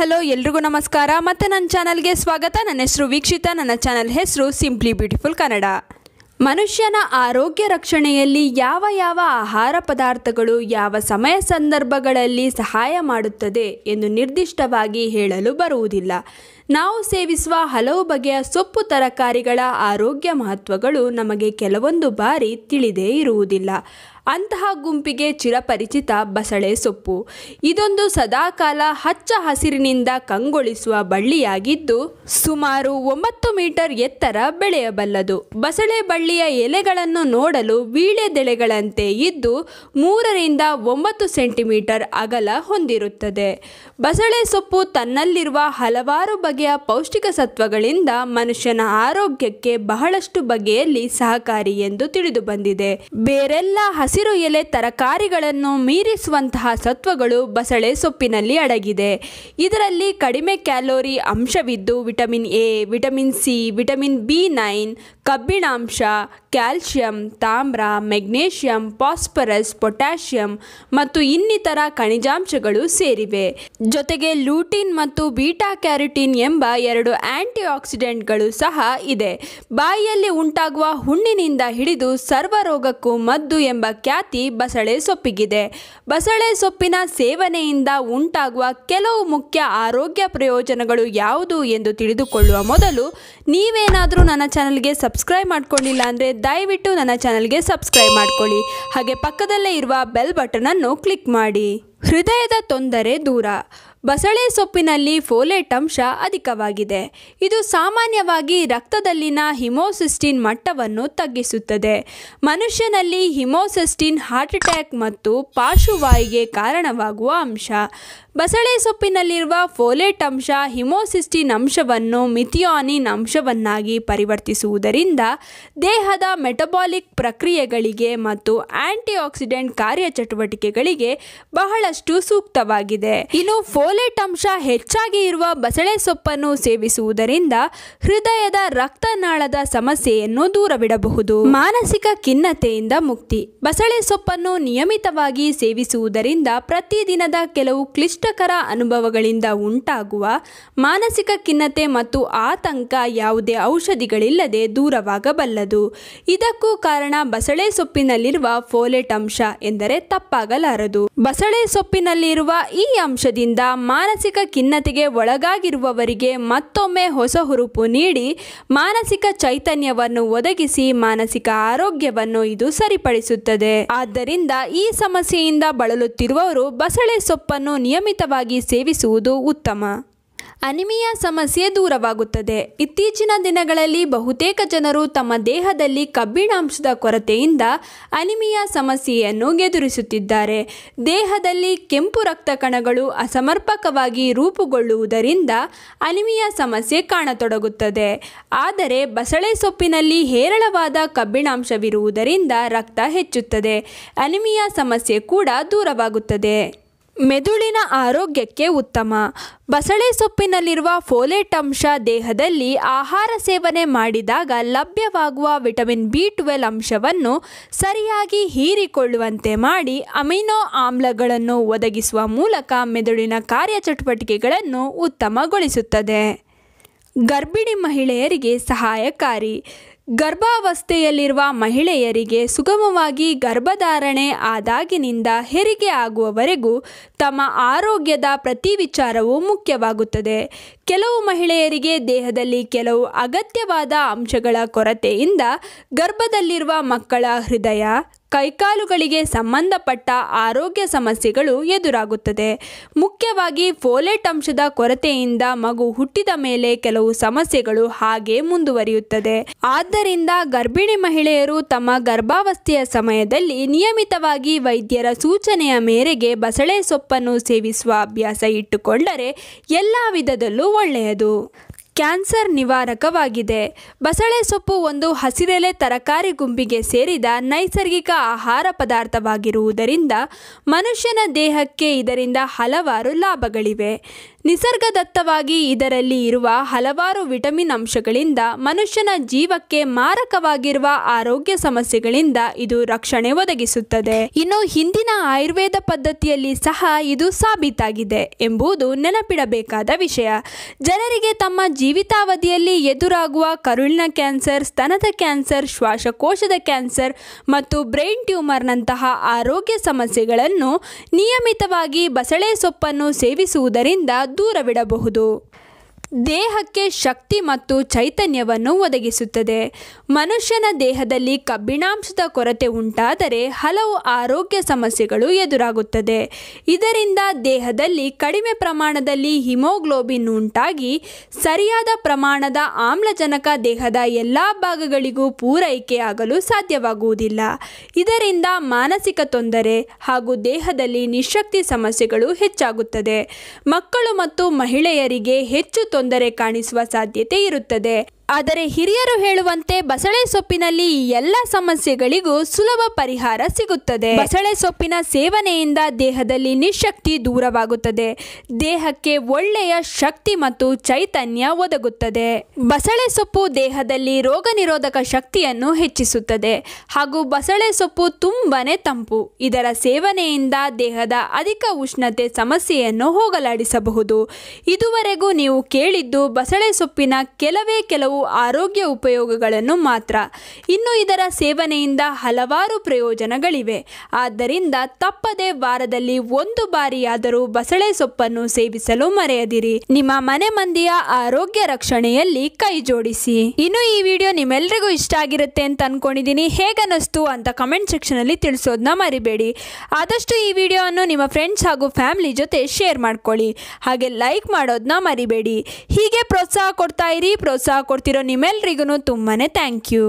hello ಎಲ್ರಿಗೂ ನಮಸ್ಕಾರ ಮತ್ತು ನನ್ನ ಚಾನಲ್ಗೆ ಸ್ವಾಗತ ನನ್ನ ಹೆಸರು ವೀಕ್ಷಿತ ನನ್ನ ಚಾನಲ್ ಹೆಸರು ಸಿಂಪ್ಲಿ ಬ್ಯೂಟಿಫುಲ್ ಕನ್ನಡ ಮನುಷ್ಯನ ಆರೋಗ್ಯ ರಕ್ಷಣೆಯಲ್ಲಿ ಯಾವ ಯಾವ ಆಹಾರ ಪದಾರ್ಥಗಳು ಯಾವ ಸಮಯ ಸಂದರ್ಭಗಳಲ್ಲಿ ಸಹಾಯ ಮಾಡುತ್ತದೆ ಎಂದು ನಿರ್ದಿಷ್ಟವಾಗಿ ಹೇಳಲು ಬರುವುದಿಲ್ಲ ನಾವು ಸೇವಿಸುವ ಹಲವು ಬಗೆಯ ಸೊಪ್ಪು ತರಕಾರಿಗಳ ಆರೋಗ್ಯ ಮಹತ್ವಗಳು ನಮಗೆ ಕೆಲವೊಂದು ಬಾರಿ ತಿಳಿದೇ ಇರುವುದಿಲ್ಲ ಅಂತಹ ಗುಂಪಿಗೆ ಚಿರಪರಿಚಿತ ಬಸಳೆ ಸೊಪ್ಪು ಇದೊಂದು ಸದಾಕಾಲ ಹಚ್ಚ ಹಸಿರಿನಿಂದ ಕಂಗೊಳಿಸುವ ಬಳ್ಳಿಯಾಗಿದ್ದು ಸುಮಾರು ಒಂಬತ್ತು ಮೀಟರ್ ಎತ್ತರ ಬೆಳೆಯಬಲ್ಲದು ಬಸಳೆ ಬಳ್ಳಿಯ ಎಲೆಗಳನ್ನು ನೋಡಲು ವೀಳೆದೆಳೆಗಳಂತೆ ಇದ್ದು ಮೂರರಿಂದ ಒಂಬತ್ತು ಸೆಂಟಿಮೀಟರ್ ಅಗಲ ಹೊಂದಿರುತ್ತದೆ ಬಸಳೆ ಸೊಪ್ಪು ತನ್ನಲ್ಲಿರುವ ಹಲವಾರು ಬಗೆಯ ಪೌಷ್ಟಿಕ ಸತ್ವಗಳಿಂದ ಮನುಷ್ಯನ ಆರೋಗ್ಯಕ್ಕೆ ಬಹಳಷ್ಟು ಬಗೆಯಲ್ಲಿ ಸಹಕಾರಿ ಎಂದು ತಿಳಿದುಬಂದಿದೆ ಬೇರೆಲ್ಲ ಹಸಿರು ಎಲೆ ತರಕಾರಿಗಳನ್ನು ಮೀರಿಸುವಂತಹ ಸತ್ವಗಳು ಬಸಳೆ ಸೊಪ್ಪಿನಲ್ಲಿ ಅಡಗಿದೆ ಇದರಲ್ಲಿ ಕಡಿಮೆ ಕ್ಯಾಲೋರಿ ಅಂಶವಿದ್ದು vitamin A vitamin C vitamin B nine ಕಬ್ಬಿಣಾಂಶ ಕ್ಯಾಲ್ಷಿಯಂ ತಾಮ್ರ ಮೆಗ್ನೇಷಿಯಂ ಫಾಸ್ಫರಸ್ ಪೊಟ್ಯಾಷಿಯಂ ಮತ್ತು ಇನ್ನಿತರ ಖನಿಜಾಂಶಗಳು ಸೇರಿವೆ ಜೊತೆಗೆ ಲೂಟಿನ್ ಮತ್ತು ಬೀಟಾ ಕ್ಯಾರಿಟಿನ್ ಎಂಬ ಎರಡು ಆಂಟಿ ಆಕ್ಸಿಡೆಂಟ್ಗಳು ಸಹ ಇದೆ ಬಾಯಿಯಲ್ಲಿ ಉಂಟಾಗುವ ಹುಣ್ಣಿನಿಂದ ಹಿಡಿದು ಸರ್ವರೋಗಕ್ಕೂ ಮದ್ದು ಎಂಬ ಖ್ಯಾತಿ ಬಸಳೆ ಸೊಪ್ಪಿಗಿದೆ ಬಸಳೆ ಸೊಪ್ಪಿನ ಸೇವನೆಯಿಂದ ಉಂಟಾಗುವ ಕೆಲವು ಮುಖ್ಯ ಆರೋಗ್ಯ ಪ್ರಯೋಜನಗಳು ಯಾವುದು ಎಂದು ತಿಳಿದುಕೊಳ್ಳುವ ಮೊದಲು ನೀವೇನಾದರೂ ನನ್ನ ಚಾನಲ್ಗೆ ಸಬ್ಸ್ ಸಬ್ಸ್ಕ್ರೈಬ್ ಮಾಡ್ಕೊಂಡಿಲ್ಲ ಅಂದರೆ ದಯವಿಟ್ಟು ನನ್ನ ಚಾನಲ್ಗೆ ಸಬ್ಸ್ಕ್ರೈಬ್ ಮಾಡ್ಕೊಳ್ಳಿ ಹಾಗೆ ಪಕ್ಕದಲ್ಲೇ ಇರುವ ಬೆಲ್ ಬಟನನ್ನು ಕ್ಲಿಕ್ ಮಾಡಿ ಹೃದಯದ ತೊಂದರೆ ದೂರ ಬಸಳೆ ಸೊಪ್ಪಿನಲ್ಲಿ ಫೋಲೇಟ್ ಅಂಶ ಅಧಿಕವಾಗಿದೆ ಇದು ಸಾಮಾನ್ಯವಾಗಿ ರಕ್ತದಲ್ಲಿನ ಹಿಮೋಸಿಸ್ಟಿನ್ ಮಟ್ಟವನ್ನು ತಗ್ಗಿಸುತ್ತದೆ ಮನುಷ್ಯನಲ್ಲಿ ಹಿಮೋಸಿಸ್ಟಿನ್ ಹಾರ್ಟ್ ಅಟ್ಯಾಕ್ ಮತ್ತು ಪಾರ್ಶ್ವವಾಯಿಗೆ ಕಾರಣವಾಗುವ ಅಂಶ ಬಸಳೆ ಸೊಪ್ಪಿನಲ್ಲಿರುವ ಫೋಲೇಟ್ ಅಂಶ ಹಿಮೋಸಿಸ್ಟಿನ್ ಅಂಶವನ್ನು ಮಿಥಿಯಾನಿನ್ ಅಂಶವನ್ನಾಗಿ ಪರಿವರ್ತಿಸುವುದರಿಂದ ದೇಹದ ಮೆಟಬಾಲಿಕ್ ಪ್ರಕ್ರಿಯೆಗಳಿಗೆ ಮತ್ತು ಆಂಟಿಆಕ್ಸಿಡೆಂಟ್ ಕಾರ್ಯಚಟುವಟಿಕೆಗಳಿಗೆ ಬಹಳಷ್ಟು ಸೂಕ್ತವಾಗಿದೆ ಇನ್ನು ಫೋಲೇಟ್ ಅಂಶ ಹೆಚ್ಚಾಗಿ ಇರುವ ಬಸಳೆ ಸೊಪ್ಪನ್ನು ಸೇವಿಸುವುದರಿಂದ ಹೃದಯದ ರಕ್ತನಾಳದ ಸಮಸ್ಯೆಯನ್ನು ದೂರವಿಡಬಹುದು ಮಾನಸಿಕ ಖಿನ್ನತೆಯಿಂದ ಮುಕ್ತಿ ಬಸಳೆ ಸೊಪ್ಪನ್ನು ನಿಯಮಿತವಾಗಿ ಸೇವಿಸುವುದರಿಂದ ಪ್ರತಿದಿನದ ಕೆಲವು ಕ್ಲಿಷ್ಟ ಕಷ್ಟಕರ ಅನುಭವಗಳಿಂದ ಉಂಟಾಗುವ ಮಾನಸಿಕ ಖಿನ್ನತೆ ಮತ್ತು ಆತಂಕ ಯಾವುದೇ ಔಷಧಿಗಳಿಲ್ಲದೆ ದೂರವಾಗಬಲ್ಲದು ಇದಕ್ಕೂ ಕಾರಣ ಬಸಳೆ ಸೊಪ್ಪಿನಲ್ಲಿರುವ ಫೋಲೆಟ್ ಅಂಶ ಎಂದರೆ ತಪ್ಪಾಗಲಾರದು ಬಸಳೆ ಸೊಪ್ಪಿನಲ್ಲಿರುವ ಈ ಅಂಶದಿಂದ ಮಾನಸಿಕ ಖಿನ್ನತೆಗೆ ಒಳಗಾಗಿರುವವರಿಗೆ ಮತ್ತೊಮ್ಮೆ ಹೊಸ ಹುರುಪು ನೀಡಿ ಮಾನಸಿಕ ಚೈತನ್ಯವನ್ನು ಒದಗಿಸಿ ಮಾನಸಿಕ ಆರೋಗ್ಯವನ್ನು ಇದು ಸರಿಪಡಿಸುತ್ತದೆ ಆದ್ದರಿಂದ ಈ ಸಮಸ್ಯೆಯಿಂದ ಬಳಲುತ್ತಿರುವವರು ಬಸಳೆ ಸೊಪ್ಪನ್ನು ನಿಯಮಿತ ನಿಯಮಿತವಾಗಿ ಸೇವಿಸುವುದು ಉತ್ತಮ ಅನಿಮಿಯಾ ಸಮಸ್ಯೆ ದೂರವಾಗುತ್ತದೆ ಇತ್ತೀಚಿನ ದಿನಗಳಲ್ಲಿ ಬಹುತೇಕ ಜನರು ತಮ್ಮ ದೇಹದಲ್ಲಿ ಕಬ್ಬಿಣಾಂಶದ ಕೊರತೆಯಿಂದ ಅನಿಮಿಯಾ ಸಮಸ್ಯೆಯನ್ನು ಎದುರಿಸುತ್ತಿದ್ದಾರೆ ದೇಹದಲ್ಲಿ ಕೆಂಪು ರಕ್ತ ಕಣಗಳು ಅಸಮರ್ಪಕವಾಗಿ ರೂಪುಗೊಳ್ಳುವುದರಿಂದ ಅನಿಮಿಯಾ ಸಮಸ್ಯೆ ಕಾಣತೊಡಗುತ್ತದೆ ಆದರೆ ಬಸಳೆ ಸೊಪ್ಪಿನಲ್ಲಿ ಹೇರಳವಾದ ಕಬ್ಬಿಣಾಂಶವಿರುವುದರಿಂದ ರಕ್ತ ಹೆಚ್ಚುತ್ತದೆ ಅನಿಮಿಯಾ ಸಮಸ್ಯೆ ಕೂಡ ದೂರವಾಗುತ್ತದೆ ಮೆದುಳಿನ ಆರೋಗ್ಯಕ್ಕೆ ಉತ್ತಮ ಬಸಳೆ ಸೊಪ್ಪಿನಲ್ಲಿರುವ ಫೋಲೇಟ್ ಅಂಶ ದೇಹದಲ್ಲಿ ಆಹಾರ ಸೇವನೆ ಮಾಡಿದಾಗ ಲಭ್ಯವಾಗುವ ವಿಟಮಿನ್ ಬಿ ಟ್ವೆಲ್ ಅಂಶವನ್ನು ಸರಿಯಾಗಿ ಹೀರಿಕೊಳ್ಳುವಂತೆ ಮಾಡಿ ಅಮಿನೋ ಆಮ್ಲಗಳನ್ನು ಒದಗಿಸುವ ಮೂಲಕ ಮೆದುಳಿನ ಕಾರ್ಯಚಟುವಟಿಕೆಗಳನ್ನು ಉತ್ತಮಗೊಳಿಸುತ್ತದೆ ಗರ್ಭಿಣಿ ಮಹಿಳೆಯರಿಗೆ ಸಹಾಯಕಾರಿ ಗರ್ಭಾವಸ್ಥೆಯಲ್ಲಿರುವ ಮಹಿಳೆಯರಿಗೆ ಸುಗಮವಾಗಿ ಗರ್ಭಧಾರಣೆ ಆದಾಗಿನಿಂದ ಹೆರಿಗೆ ಆಗುವವರೆಗೂ ತಮ್ಮ ಆರೋಗ್ಯದ ಪ್ರತಿ ವಿಚಾರವು ಮುಖ್ಯವಾಗುತ್ತದೆ ಕೆಲವು ಮಹಿಳೆಯರಿಗೆ ದೇಹದಲ್ಲಿ ಕೆಲವು ಅಗತ್ಯವಾದ ಅಂಶಗಳ ಕೊರತೆಯಿಂದ ಗರ್ಭದಲ್ಲಿರುವ ಮಕ್ಕಳ ಹೃದಯ ಕೈಕಾಲುಗಳಿಗೆ ಸಂಬಂಧಪಟ್ಟ ಆರೋಗ್ಯ ಸಮಸ್ಯೆಗಳು ಎದುರಾಗುತ್ತದೆ ಮುಖ್ಯವಾಗಿ ಫೋಲೇಟ್ ಅಂಶದ ಕೊರತೆಯಿಂದ ಮಗು ಹುಟ್ಟಿದ ಮೇಲೆ ಕೆಲವು ಸಮಸ್ಯೆಗಳು ಹಾಗೆ ಮುಂದುವರಿಯುತ್ತದೆ ಆದ್ದರಿಂದ ಗರ್ಭಿಣಿ ಮಹಿಳೆಯರು ತಮ್ಮ ಗರ್ಭಾವಸ್ಥೆಯ ಸಮಯದಲ್ಲಿ ನಿಯಮಿತವಾಗಿ ವೈದ್ಯರ ಸೂಚನೆಯ ಮೇರೆಗೆ ಬಸಳೆ ಸೊಪ್ಪನ್ನು ಸೇವಿಸುವ ಅಭ್ಯಾಸ ಇಟ್ಟುಕೊಂಡರೆ ಎಲ್ಲ ವಿಧದಲ್ಲೂ ಒಳ್ಳೆಯದು ಕ್ಯಾನ್ಸರ್ ನಿವಾರಕವಾಗಿದೆ ಬಸಳೆ ಸೊಪ್ಪು ಒಂದು ಹಸಿರೆಲೆ ತರಕಾರಿ ಗುಂಪಿಗೆ ಸೇರಿದ ನೈಸರ್ಗಿಕ ಆಹಾರ ಪದಾರ್ಥವಾಗಿರುವುದರಿಂದ ಮನುಷ್ಯನ ದೇಹಕ್ಕೆ ಇದರಿಂದ ಹಲವಾರು ಲಾಭಗಳಿವೆ ನಿಸರ್ಗದತ್ತವಾಗಿ ಇದರಲ್ಲಿ ಇರುವ ಹಲವಾರು ವಿಟಮಿನ್ ಅಂಶಗಳಿಂದ ಮನುಷ್ಯನ ಜೀವಕ್ಕೆ ಮಾರಕವಾಗಿರುವ ಆರೋಗ್ಯ ಸಮಸ್ಯೆಗಳಿಂದ ಇದು ರಕ್ಷಣೆ ಒದಗಿಸುತ್ತದೆ ಇನ್ನು ಹಿಂದಿನ ಆಯುರ್ವೇದ ಪದ್ಧತಿಯಲ್ಲಿ ಸಹ ಇದು ಸಾಬೀತಾಗಿದೆ ಎಂಬುದು ನೆನಪಿಡಬೇಕಾದ ವಿಷಯ ಜನರಿಗೆ ತಮ್ಮ ಜೀವಿತಾವಧಿಯಲ್ಲಿ ಎದುರಾಗುವ ಕರುಳಿನ ಕ್ಯಾನ್ಸರ್ ಸ್ತನದ ಕ್ಯಾನ್ಸರ್ ಶ್ವಾಸಕೋಶದ ಕ್ಯಾನ್ಸರ್ ಮತ್ತು ಬ್ರೈನ್ ಟ್ಯೂಮರ್ನಂತಹ ಆರೋಗ್ಯ ಸಮಸ್ಯೆಗಳನ್ನು ನಿಯಮಿತವಾಗಿ ಬಸಳೆ ಸೊಪ್ಪನ್ನು ಸೇವಿಸುವುದರಿಂದ ದೂರವಿಡಬಹುದು ದೇಹಕ್ಕೆ ಶಕ್ತಿ ಮತ್ತು ಚೈತನ್ಯವನ್ನು ಒದಗಿಸುತ್ತದೆ ಮನುಷ್ಯನ ದೇಹದಲ್ಲಿ ಕಬ್ಬಿಣಾಂಶದ ಕೊರತೆ ಉಂಟಾದರೆ ಹಲವು ಆರೋಗ್ಯ ಸಮಸ್ಯೆಗಳು ಎದುರಾಗುತ್ತದೆ ಇದರಿಂದ ದೇಹದಲ್ಲಿ ಕಡಿಮೆ ಪ್ರಮಾಣದಲ್ಲಿ ಹಿಮೋಗ್ಲೋಬಿನ್ ಉಂಟಾಗಿ ಸರಿಯಾದ ಪ್ರಮಾಣದ ಆಮ್ಲಜನಕ ದೇಹದ ಎಲ್ಲ ಭಾಗಗಳಿಗೂ ಪೂರೈಕೆಯಾಗಲು ಸಾಧ್ಯವಾಗುವುದಿಲ್ಲ ಇದರಿಂದ ಮಾನಸಿಕ ತೊಂದರೆ ಹಾಗೂ ದೇಹದಲ್ಲಿ ನಿಶಕ್ತಿ ಸಮಸ್ಯೆಗಳು ಹೆಚ್ಚಾಗುತ್ತದೆ ಮಕ್ಕಳು ಮತ್ತು ಮಹಿಳೆಯರಿಗೆ ಹೆಚ್ಚು ತೊಂದರೆ ಕಾಣಿಸುವ ಸಾಧ್ಯತೆ ಇರುತ್ತದೆ ಆದರೆ ಹಿರಿಯರು ಹೇಳುವಂತೆ ಬಸಳೆ ಸೊಪ್ಪಿನಲ್ಲಿ ಈ ಎಲ್ಲ ಸಮಸ್ಯೆಗಳಿಗೂ ಸುಲಭ ಪರಿಹಾರ ಸಿಗುತ್ತದೆ ಬಸಳೆ ಸೊಪ್ಪಿನ ಸೇವನೆಯಿಂದ ದೇಹದಲ್ಲಿ ನಿಶಕ್ತಿ ದೂರವಾಗುತ್ತದೆ ದೇಹಕ್ಕೆ ಒಳ್ಳೆಯ ಶಕ್ತಿ ಮತ್ತು ಚೈತನ್ಯ ಒದಗುತ್ತದೆ ಬಸಳೆ ಸೊಪ್ಪು ದೇಹದಲ್ಲಿ ರೋಗ ನಿರೋಧಕ ಶಕ್ತಿಯನ್ನು ಹೆಚ್ಚಿಸುತ್ತದೆ ಹಾಗೂ ಬಸಳೆ ಸೊಪ್ಪು ತುಂಬನೇ ತಂಪು ಇದರ ಸೇವನೆಯಿಂದ ದೇಹದ ಅಧಿಕ ಉಷ್ಣತೆ ಸಮಸ್ಯೆಯನ್ನು ಹೋಗಲಾಡಿಸಬಹುದು ಇದುವರೆಗೂ ನೀವು ಕೇಳಿದ್ದು ಬಸಳೆ ಸೊಪ್ಪಿನ ಕೆಲವೇ ಕೆಲವು ಆರೋಗ್ಯ ಉಪಯೋಗಗಳನ್ನು ಮಾತ್ರ ಇನ್ನು ಇದರ ಸೇವನೆಯಿಂದ ಹಲವಾರು ಪ್ರಯೋಜನಗಳಿವೆ ಆದ್ದರಿಂದ ತಪ್ಪದೆ ವಾರದಲ್ಲಿ ಒಂದು ಬಾರಿಯಾದರೂ ಬಸಳೆ ಸೊಪ್ಪನ್ನು ಸೇವಿಸಲು ಮರೆಯದಿರಿ ನಿಮ್ಮ ಮನೆ ಮಂದಿಯ ಆರೋಗ್ಯ ರಕ್ಷಣೆಯಲ್ಲಿ ಕೈ ಜೋಡಿಸಿ ಇನ್ನು ಈ ವಿಡಿಯೋ ನಿಮ್ಮೆಲ್ಲರಿಗೂ ಇಷ್ಟ ಆಗಿರುತ್ತೆ ಅಂತ ಅನ್ಕೊಂಡಿದ್ದೀನಿ ಹೇಗನ್ನಿಸ್ತು ಅಂತ ಕಮೆಂಟ್ ಅಲ್ಲಿ ತಿಳಿಸೋದನ್ನ ಮರಿಬೇಡಿ ಆದಷ್ಟು ಈ ಅನ್ನು ನಿಮ್ಮ ಫ್ರೆಂಡ್ಸ್ ಹಾಗೂ ಫ್ಯಾಮಿಲಿ ಜೊತೆ ಶೇರ್ ಮಾಡ್ಕೊಳ್ಳಿ ಹಾಗೆ ಲೈಕ್ ಮಾಡೋದನ್ನ ಮರಿಬೇಡಿ ಹೀಗೆ ಪ್ರೋತ್ಸಾಹ ಕೊಡ್ತಾ ಇರಿ ಪ್ರೋತ್ಸಾಹ ಕೊಡ್ತೀವಿ ಕೊಟ್ಟಿರೋ ನಿಮ್ಮೆಲ್ರಿಗೂ ತುಂಬಾ ಥ್ಯಾಂಕ್ ಯು